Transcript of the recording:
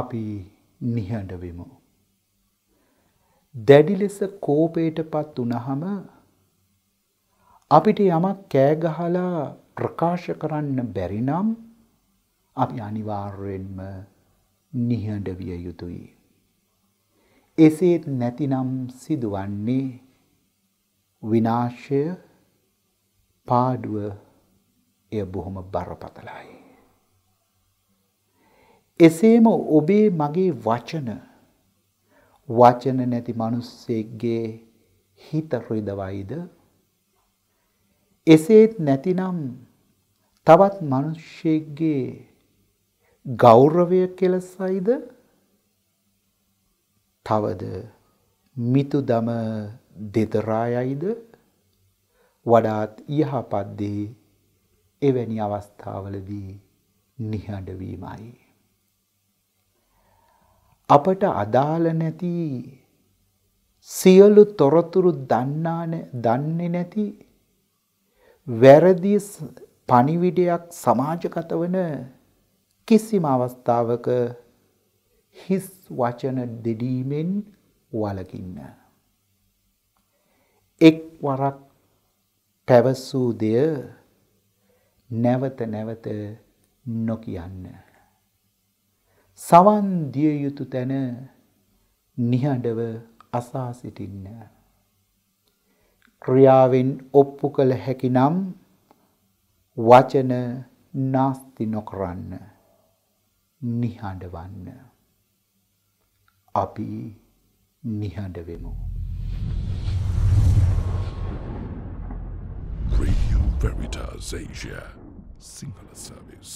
අපි නිහඬ වෙමු. දැඩි ලෙස කෝපයටපත් වුනහම අපිට යමක් කෑ ගහලා ප්‍රකාශ කරන්න බැරි නම් අපි අනිවාර්යෙන්ම නිහඬ විය යුතුයි. එසේත් නැතිනම් සිදුවන්නේ විනාශය පාඩුව එය බොහොම බරපතලයි. එසේම ඔබේ මගේ වචන වචන නැති මිනිස්සෙක්ගේ හිත රිදවයිද එසේත් නැතිනම් තවත් මිනිස්සෙක්ගේ ගෞරවය කෙලසයිද තවද මිතුදම දෙතරායයිද වඩාත් යහපත් දේ එවැනි අවස්ථාවලදී නිහඬවීමයි අපට අදාළ නැති සියලු තොරතුරු දන්නාන දන්නේ නැති වැරදි පණිවිඩයක් සමාජගත වන කිසිම අවස්ථාවක හිස් වචන දෙඩීමෙන් වලකින්න. එක් වරක් පැවසූ දෙය නැවත නැවත නොකියන්න. සවන් දිය යුතු තැන නිහඬව අසා සිටින්න. ක්‍රියාවෙන් ඔප්පු කළ හැකි නම් වචන නාස්ති නොකරන්න නිහඬවන්න. අපි නිහඬ වෙමු. Radio Veritas Asia Sinhala Service